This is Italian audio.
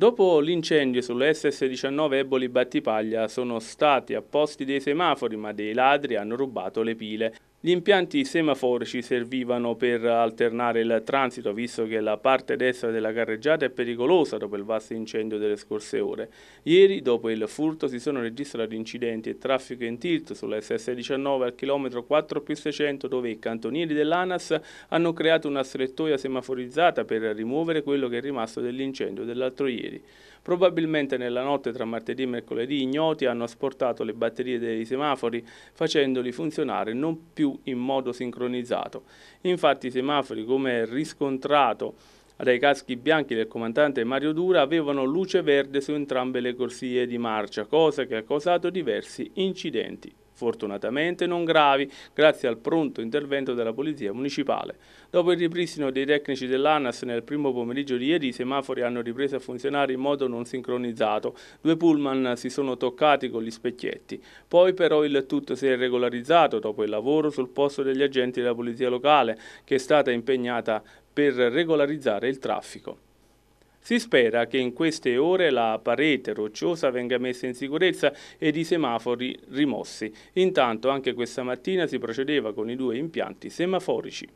Dopo l'incendio sulle SS-19 Eboli Battipaglia sono stati apposti dei semafori ma dei ladri hanno rubato le pile. Gli impianti semaforici servivano per alternare il transito, visto che la parte destra della carreggiata è pericolosa dopo il vasto incendio delle scorse ore. Ieri, dopo il furto, si sono registrati incidenti e traffico in tilt sulla SS19 al chilometro 4 più 600, dove i cantonieri dell'ANAS hanno creato una strettoia semaforizzata per rimuovere quello che è rimasto dell'incendio dell'altro ieri. Probabilmente nella notte tra martedì e mercoledì ignoti hanno asportato le batterie dei semafori, facendoli funzionare non più in modo sincronizzato. Infatti i semafori, come riscontrato dai caschi bianchi del comandante Mario Dura, avevano luce verde su entrambe le corsie di marcia, cosa che ha causato diversi incidenti fortunatamente non gravi, grazie al pronto intervento della Polizia Municipale. Dopo il ripristino dei tecnici dell'ANAS nel primo pomeriggio di ieri, i semafori hanno ripreso a funzionare in modo non sincronizzato. Due pullman si sono toccati con gli specchietti. Poi però il tutto si è regolarizzato dopo il lavoro sul posto degli agenti della Polizia Locale, che è stata impegnata per regolarizzare il traffico. Si spera che in queste ore la parete rocciosa venga messa in sicurezza ed i semafori rimossi. Intanto anche questa mattina si procedeva con i due impianti semaforici.